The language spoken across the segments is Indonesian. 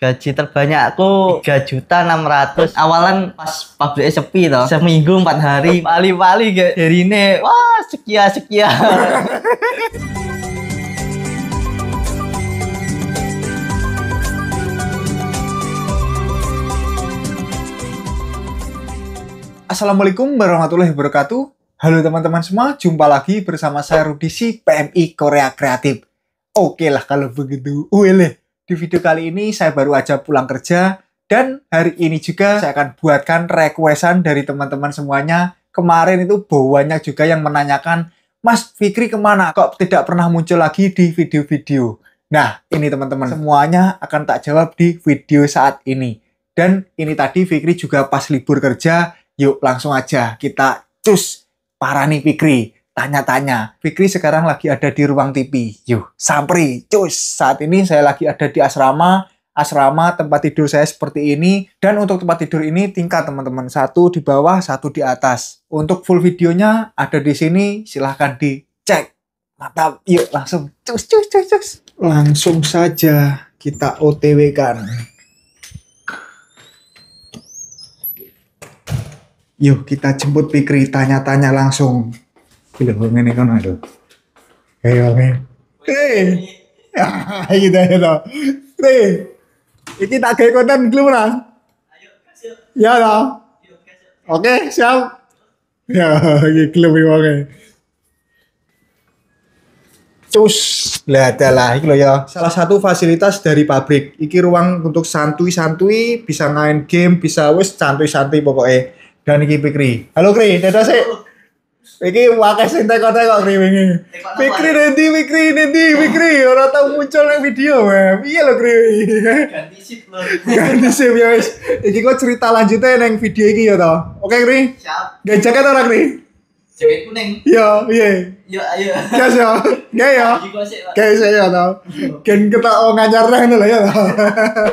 gaji terbanyak aku 3 juta ratus awalan pas pabrik sepi toh seminggu empat hari pali-pali gak hari ini wah sekian sekian Assalamualaikum warahmatullahi wabarakatuh Halo teman-teman semua, jumpa lagi bersama saya si PMI Korea Kreatif Oke lah kalau begitu, wih di video kali ini saya baru aja pulang kerja dan hari ini juga saya akan buatkan requestan dari teman-teman semuanya. Kemarin itu banyak juga yang menanyakan, Mas Fikri kemana? Kok tidak pernah muncul lagi di video-video? Nah, ini teman-teman semuanya akan tak jawab di video saat ini. Dan ini tadi Fikri juga pas libur kerja, yuk langsung aja kita cus. para nih Fikri tanya-tanya. Fikri sekarang lagi ada di ruang TV. Yuk, sampri, cus. Saat ini saya lagi ada di asrama. Asrama tempat tidur saya seperti ini. Dan untuk tempat tidur ini tingkat teman-teman. Satu di bawah, satu di atas. Untuk full videonya ada di sini. Silahkan dicek. Mantap. Yuk, langsung. Cus, cus, cus, cus. Langsung saja kita OTW kan. Yuk kita jemput Fikri tanya-tanya langsung. Kilo ngene kono lho. Kayak ngene. Eh. Ayo dah lho. Eh. Iki tak kayak konten gelem lah, Ya lah. Oke, siap. Ya, ini gelem iki Terus lah adalah iki ya. Salah satu fasilitas dari pabrik. Iki ruang untuk santui-santui, bisa main game, bisa wes santui-santui pokoknya. Dan iki Pikri. Halo Kri, tidak sih. Iki wakai sing teko-teko kriwingi. Pikri ya? nanti, pikri nanti, pikri. Orang tau muncul nang video wae. iya lo kriwingi? Ganti sip lo, Ganti sip ya wes. Iki kok cerita lanjutnya nang video iki ya tau, Oke, Kri? Siap. Gak jaket ora, Kri? Jaket kuning. Iya, iya. Iya, ayo. Iya, Gas ya, Gak iya, ya? Gak sik ya Ken kita oh iya, nang lho ya to.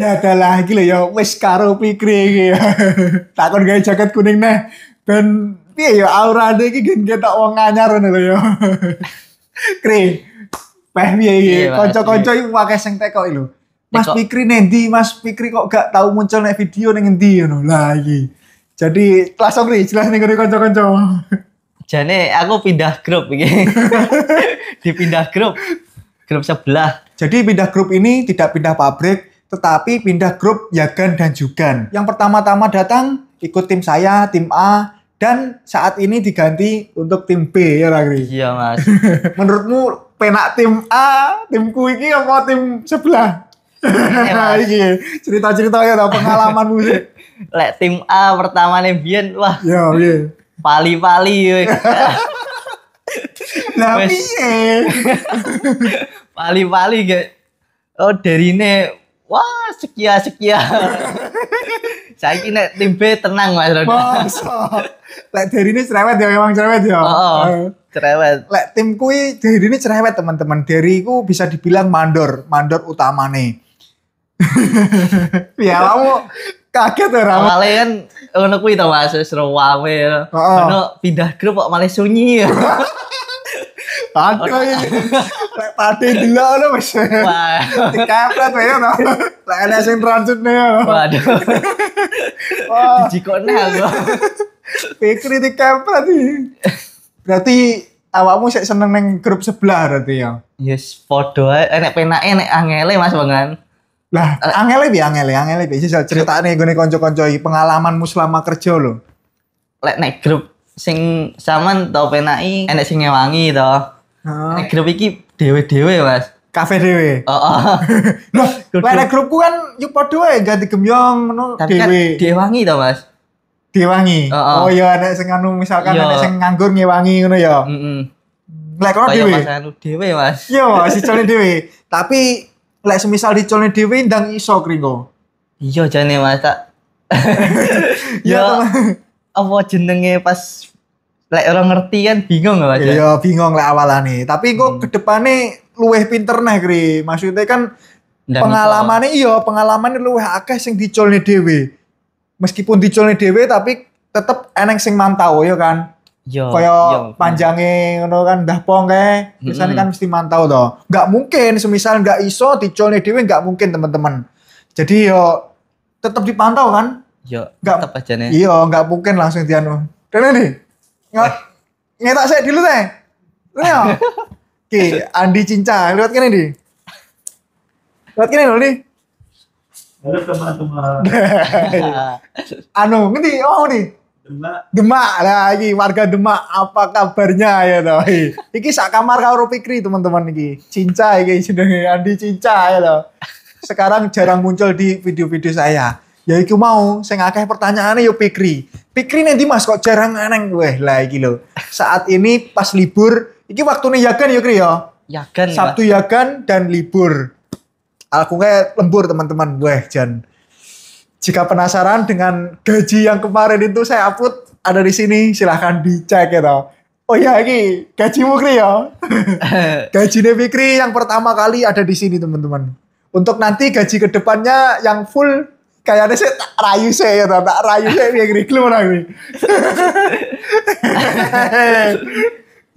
Ya iya, iki ya wes karo iya, iki. Takon iya, jaket kuning neh ben piye ya aura ade iki gen ketok wong anyar ngono lho ya. Kri. Peh piye iki? Iya, kanca-kanca iya. iki pakai sing teko lho. Mas Pikri nendi? Mas Pikri kok gak tau muncul nek video ning endi ngono. Lah iki. Jadi langsung Kri jelas ning kanca-kanca. Jane aku pindah grup iki. Dipindah grup. Grup sebelah. Jadi pindah grup ini tidak pindah pabrik, tetapi pindah grup Yagan dan Jugan. Yang pertama-tama datang ikut tim saya, tim A, dan saat ini diganti untuk tim B ya Ragri. Iya mas. Menurutmu penak tim A, timku ini apa tim sebelah? Iya cerita-cerita ya pengalamanmu sih. Lek tim A pertama nih wah. Iya iya. Pali-pali. Lah piye? Pali-pali gak. Oh dari ne, wah sekian sekian. Saya kira tim B tenang Mas Roda. Masa. Lek derine cerewet ya memang cerewet ya. Oh, oh. cerewet. Lek tim kui derine cerewet teman-teman. Deriku bisa dibilang mandor, mandor utamane. ya kamu kaget ora. Ya, malah kan ngono kuwi to Mas, seru rame. Ono pindah grup kok malah sunyi. Ya. Padu ya. Lek padu delok ngono wis. Wah. Dikapret wae ngono. Lek ana sing transit ne. Waduh. Wah. Dijikokne aku. Pikir dikapret Berarti awakmu sik seneng neng grup sebelah berarti ya. Yes, podo ae nek penake nek angele Mas Bangan. Lah, eh. angele bi angele, angele bi nih, critane gone kanca-kanca iki pengalamanmu selama kerja lho. Lek nek grup sing sama, tau penai enek sing ngewangi to. Oh. Nek grup iki dhewe dewe Mas. Kafe Oh, Oh, Loh, nek grupku kan yo padha wae ganti gemyong ngono dewe. Tapi kan dewangi to, Mas. Dewangi. Oh, oh iya nek sing anu misalkan iya. nek sing nganggur ngewangi ngono ya. Heeh. Lek kono dhewe. Mas anu dhewe, Mas. Yo, iya, sicolne dhewe. Tapi lek semisal dicolne dhewe ndang iso kringo. Iya jane Mas tak. Iya, ya apa jenenge pas lek orang ngerti kan bingung aja? Ya. iya bingung lah awalan nih e. tapi gue hmm. kedepannya luweh pinter nih kri maksudnya kan Dan pengalamannya iya pengalamannya luweh akeh sing nih dewe meskipun nih dewe tapi tetep eneng sing mantau ya kan Yo, iya, kaya iya, panjangnya ngono kan dah pong kayak. misalnya -hmm. kan mesti mantau toh Gak mungkin semisal gak iso nih dewe gak mungkin teman-teman jadi yo tetep dipantau kan yo nggak aja nih iya gak mungkin langsung dianu dan ini Nggak, eh. ngetak saya dulu teh. Iya. Oke, Andi Cinca, lihat kene di. lihat kene lho nih Halo teman-teman. anu, ngendi? Oh, ngendi? Demak. Demak lah warga Demak apa kabarnya ya toh. iki sak kamar karo Pikri teman-teman iki. Cinca iki jenenge Andi Cinca ya toh. Sekarang jarang muncul di video-video saya ya iku mau sing akeh pertanyaannya yo Pikri. Pikri nanti Mas kok jarang aneng weh lah iki lho. Saat ini pas libur, iki waktunya yagan yo Kri yo. Ya? Yagan. Sabtu ya. yagan dan libur. Aku kayak lembur teman-teman, weh Jan. Jika penasaran dengan gaji yang kemarin itu saya upload ada di sini, silahkan dicek ya tau. Oh iya lagi gaji Mukri ya. gaji Nevikri yang pertama kali ada di sini teman-teman. Untuk nanti gaji kedepannya yang full kayaknya sih tak rayu sih ya tak rayu sih yang riklu Keluar lagi.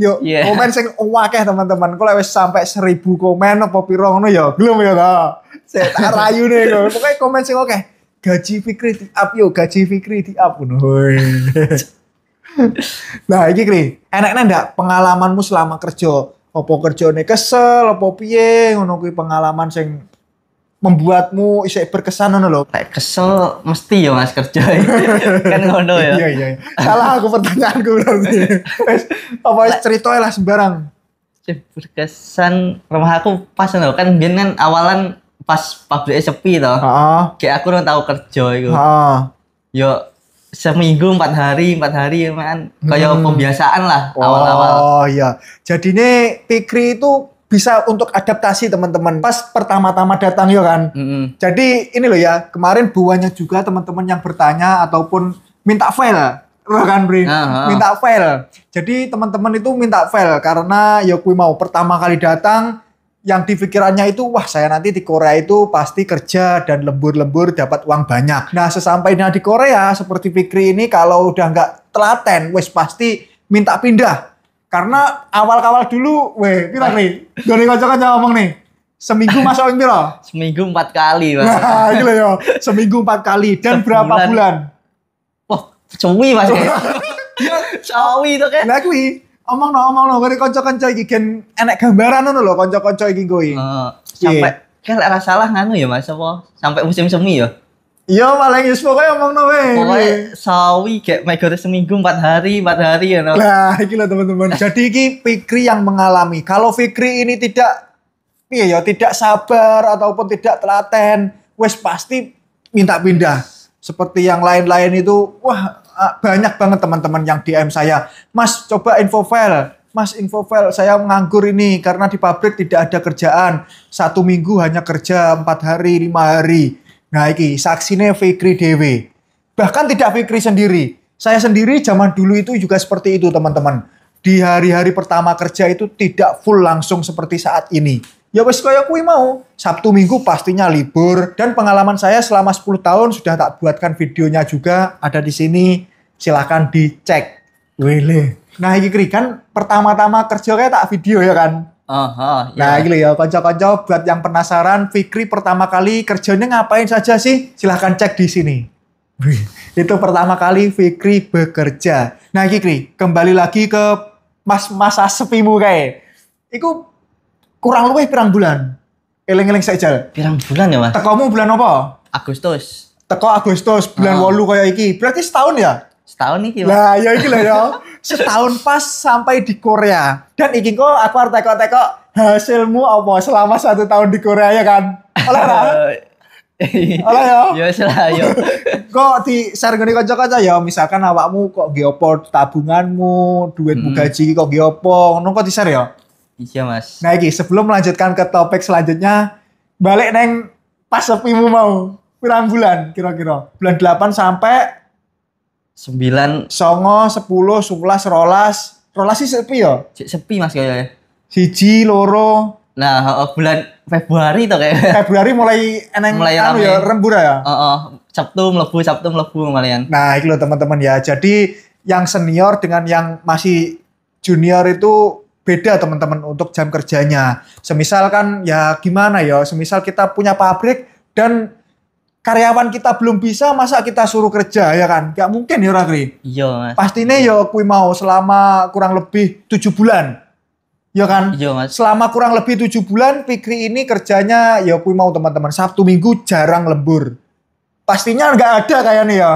Yuk, yeah. komen sing wakeh teman-teman. Kalau wes sampai seribu komen apa rong ngono ya, belum ya lah. Saya tak rayu nih Pokoknya komen sing oke. Gaji Fikri di up yuk gaji Fikri di up nah, ini Kri, enaknya ndak pengalamanmu selama kerja? Apa nih kesel, apa piye ngono kuwi pengalaman sing membuatmu isek berkesan ono lho. Kayak kesel mesti ya Mas kerja. kan ngono ya. Iya, iya iya. Salah aku pertanyaanku berarti. Wes apa wis ceritoe lah sembarang. Berkesan rumah aku pas ono kan biyen kan awalan pas pabrik sepi toh. Heeh. Kayak aku orang tahu kerja iku. Heeh. Yo seminggu empat hari empat hari kan kayak hmm. pembiasaan lah oh, awal-awal. Oh iya. Jadi nih Pikri itu bisa untuk adaptasi teman-teman pas pertama-tama datang ya kan. Mm-hmm. Jadi ini loh ya kemarin buahnya juga teman-teman yang bertanya ataupun minta file kan Bri, uh-huh. minta file. Jadi teman-teman itu minta file karena ya kui mau pertama kali datang yang di pikirannya itu wah saya nanti di Korea itu pasti kerja dan lembur-lembur dapat uang banyak. Nah sesampainya di Korea seperti Fikri ini kalau udah nggak telaten wes pasti minta pindah karena awal-awal dulu, weh, kita nih? Dari kocok kanca ngomong nih. Seminggu masuk pira? Seminggu empat kali, Mas. Nah, gitu loh, Seminggu empat kali dan Sebulan. berapa bulan? Wah, cowi Mas. Ya, itu kan. Lah omong no, omong no, dari kocok kanca ini kan enak gambaran ngono loh, kocok kocok ini gue, uh, Sampai iya. kayak salah nganu ya Mas apa? Sampai musim semi ya? Iya paling yus pokoknya omong no Pokoknya sawi kayak megore seminggu empat hari empat hari ya no. Nah iki loh teman-teman. Jadi iki Fikri yang mengalami. Kalau Fikri ini tidak iya ya tidak sabar ataupun tidak telaten, wes pasti minta pindah. Seperti yang lain-lain itu, wah banyak banget teman-teman yang DM saya. Mas coba info file. Mas info file saya menganggur ini karena di pabrik tidak ada kerjaan. Satu minggu hanya kerja empat hari, lima hari Nah iki saksine Fikri Dewi. Bahkan tidak Fikri sendiri. Saya sendiri zaman dulu itu juga seperti itu teman-teman. Di hari-hari pertama kerja itu tidak full langsung seperti saat ini. Ya wes kaya kui mau. Sabtu minggu pastinya libur. Dan pengalaman saya selama 10 tahun sudah tak buatkan videonya juga. Ada di sini. Silahkan dicek. Wele. Nah iki kan pertama-tama kerja kayak tak video ya kan. Oh, oh, nah, yeah. gitu ya, kocok-kocok buat yang penasaran, Fikri pertama kali kerjanya ngapain saja sih? Silahkan cek di sini. itu pertama kali Fikri bekerja. Nah, Fikri, kembali lagi ke mas masa sepimu kayak. itu kurang lebih pirang bulan. eleng eleng saja. Pirang bulan ya, Mas? Tekomu bulan apa? Agustus. Teko Agustus, bulan oh. Ah. walu kayak iki. Berarti setahun ya? setahun nih gimana? Nah, ya iki lho ya. Setahun pas sampai di Korea. Dan iki kok aku harus teko-teko hasilmu apa selama satu tahun di Korea ya kan? Oleh lah. Oleh ya. ya wis lah Kok di share gini kocok aja ya misalkan awakmu kok geopo tabunganmu, duitmu hmm. gaji kok geopo nung kok di share ya? Iya, Mas. Nah, iki sebelum melanjutkan ke topik selanjutnya, balik neng pas sepimu mau. pirang bulan kira-kira. Bulan 8 sampai sembilan, songo sepuluh, sebelas rolas rolas sih sepi ya sepi mas kayaknya ya. siji loro nah bulan Februari tuh kayak Februari mulai eneng mulai anu ya rembura ya oh, oh. Sabtu melebu Sabtu melebu malian nah itu loh teman-teman ya jadi yang senior dengan yang masih junior itu beda teman-teman untuk jam kerjanya semisal kan ya gimana ya semisal kita punya pabrik dan karyawan kita belum bisa masa kita suruh kerja ya kan gak mungkin ya Rakri iya mas pastinya ya aku iya. mau selama kurang lebih tujuh bulan ya kan iya mas selama kurang lebih tujuh bulan Fikri ini kerjanya ya aku mau teman-teman Sabtu Minggu jarang lembur pastinya nggak ada kayaknya ya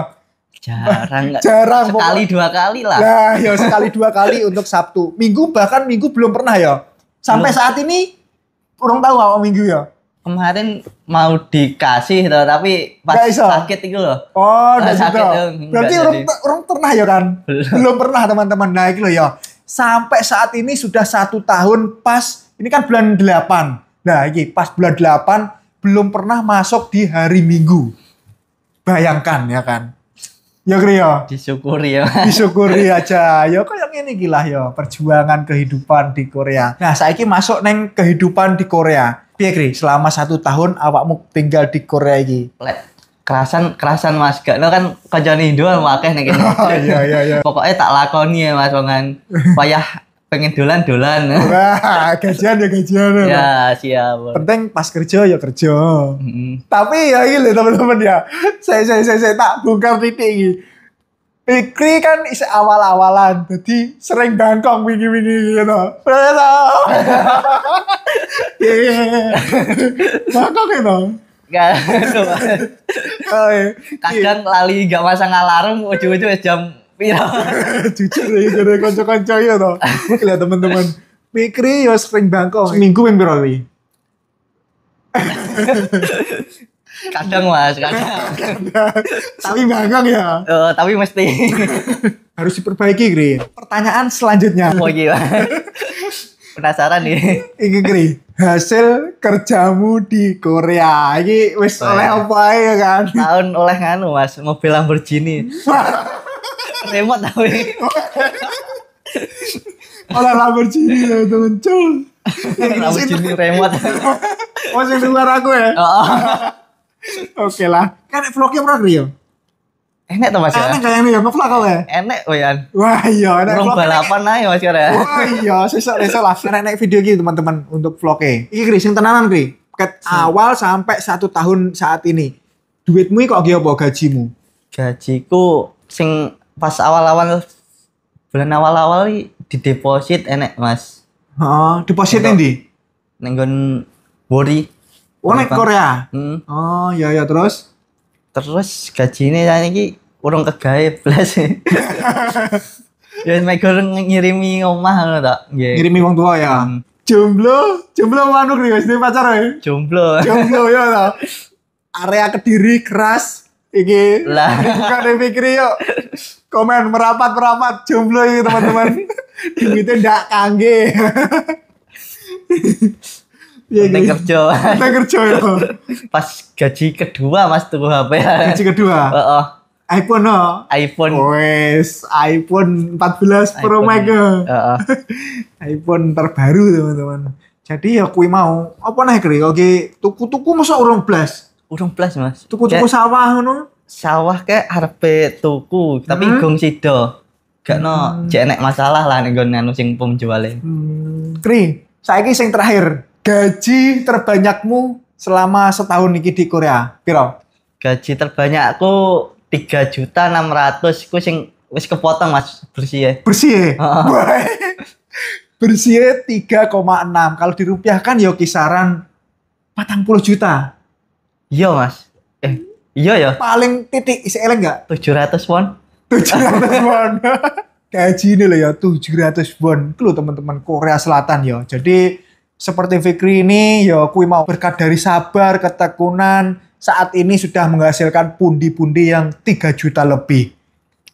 jarang nggak jarang sekali pokok. dua kali lah nah ya sekali dua kali untuk Sabtu Minggu bahkan Minggu belum pernah ya sampai belum. saat ini kurang tahu apa Minggu ya kemarin mau dikasih tuh tapi pas sakit itu loh. Oh, nah, sakit itu. Berarti orang, pernah ya kan? Belum, Belum pernah teman-teman. Nah, itu loh ya. Sampai saat ini sudah satu tahun pas ini kan bulan delapan Nah, ini pas bulan delapan belum pernah masuk di hari Minggu. Bayangkan ya kan. Ya Kriyo. Ya? Disyukuri ya. Disyukuri aja. Ya kok yang ini gila ya perjuangan kehidupan di Korea. Nah, saya ini masuk neng kehidupan di Korea Piye kri, selama satu tahun awakmu tinggal di Korea iki. Kerasan kerasan Mas, gak no kan kancane Indo akeh nek Oh, Iya iya iya. Pokoke tak lakoni ya Mas Wongan. Payah pengen dolan-dolan. Wah, gajian ya gajian. ya, ya siap. Penting pas kerja ya kerja. Mm -hmm. Tapi ya ini teman-teman ya. Saya saya saya, saya tak bongkar titik ini. Pikri kan is awal-awalan, jadi sering bangkong wingi-wingi gitu. Berapa? bangkong iya, iya, iya. gitu. itu. Enggak. Oh, Kadang lali gak masang alarm, ujung-ujung jam piro. Jujur ya, jadi konco-konco ya toh. Mungkin teman-teman. pikri ya sering bangkong. Seminggu yang berapa? kadang mas kadang, tapi bangang ya uh, tapi mesti harus diperbaiki Gri pertanyaan selanjutnya oh iya penasaran nih ini Gri hasil kerjamu di Korea ini wis oh, iya. oleh apa ya kan tahun oleh nganu mas mobil Lamborghini remote tapi oleh Lamborghini ya teman cuy Lamborghini remote Oh, yang luar aku ya? Oh. oh. Oke lah. Kan vlognya pernah Rio. Eh, enak tuh mas ya. Enak kayaknya ya vlog kau ya. Enak oh ya. Wah iya enak. Rong balapan aja mas ya. Wah iya sesok sesok lah. Enak enak video gitu teman-teman untuk vlognya. Iki Kri, sing tenanan Kri. Ket hmm. awal sampai satu tahun saat ini. Duitmu kok ge opo gajimu? Gajiku sing pas awal-awal bulan awal-awal di deposit enak mas. Heeh, deposit endi? Nenggon Bori? Oh, naik Korea. Hmm. Oh, iya iya terus. Terus gajine saya iki urung kegawe blas. ya mek ngirimi omah ngono tak. Nggih. Ngirimi wong tua ya. Hmm. Jomblo, jomblo manuk nih guys, pacar ya? Jomblo. Jomblo ya ta. Area Kediri keras iki. Lah, bukan pikir yuk Komen merapat-merapat jomblo ini teman-teman. Duitnya ndak kangge. Iya, Tengger penting iya. kerja. Penting kerja iya. Pas gaji kedua Mas tuku HP. Gaji kedua. Heeh. Oh, oh. iPhone no. iPhone. Wes, iPhone 14 Pro Max. Heeh. iPhone terbaru teman-teman. Jadi ya kui mau, apa nih kri? Oke, tuku-tuku masa urung blas. Urung blas Mas. Tuku-tuku sawah ngono. Sawah kayak arep tuku, tapi hmm? gong sido. Gak no, hmm. jenek masalah lah nih gue anu sing penjualnya. Hmm. Kri, saya sing terakhir. Gaji terbanyakmu selama setahun ini di Korea, piro? Gaji terbanyakku tiga juta enam ratus, aku sing wis kepotong mas bersih ya. Bersih ya. bersih ya tiga koma enam. Kalau dirupiahkan ya kisaran patang puluh juta. Iya mas. Eh, iya ya. Paling titik isi eleng nggak? Tujuh ratus won. Tujuh ratus won. Gaji ini loh ya tujuh ratus won. Itu teman-teman Korea Selatan ya. Jadi seperti Fikri ini, ya aku mau berkat dari sabar, ketekunan, saat ini sudah menghasilkan pundi-pundi yang 3 juta lebih.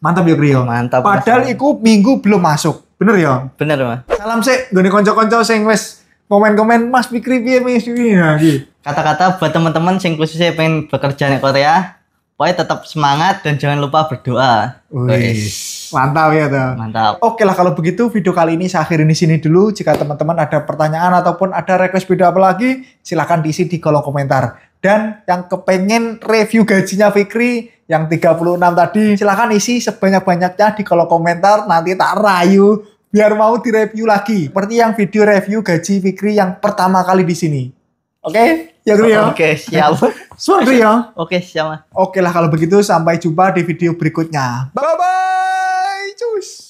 Mantap ya Krio. Mantap. Padahal minggu belum masuk. Bener ya? Bener, Mas. Salam sih, gini konco-konco sing wes komen-komen Mas Fikri biar Mas lagi. Nah, Kata-kata buat teman-teman sing khususnya pengen bekerja di Korea, Pokoknya tetap semangat dan jangan lupa berdoa. Wih, mantap ya tuh. Mantap. Oke lah kalau begitu video kali ini saya akhiri di sini dulu. Jika teman-teman ada pertanyaan ataupun ada request video apa lagi, silahkan diisi di kolom komentar. Dan yang kepengen review gajinya Fikri yang 36 tadi, silahkan isi sebanyak-banyaknya di kolom komentar. Nanti tak rayu biar mau direview lagi. Seperti yang video review gaji Fikri yang pertama kali di sini. Oke? Okay? Ya Rio. Oke, siap. Suara Rio. Oke, siap. Oke lah kalau begitu sampai jumpa di video berikutnya. Bye bye. Cus.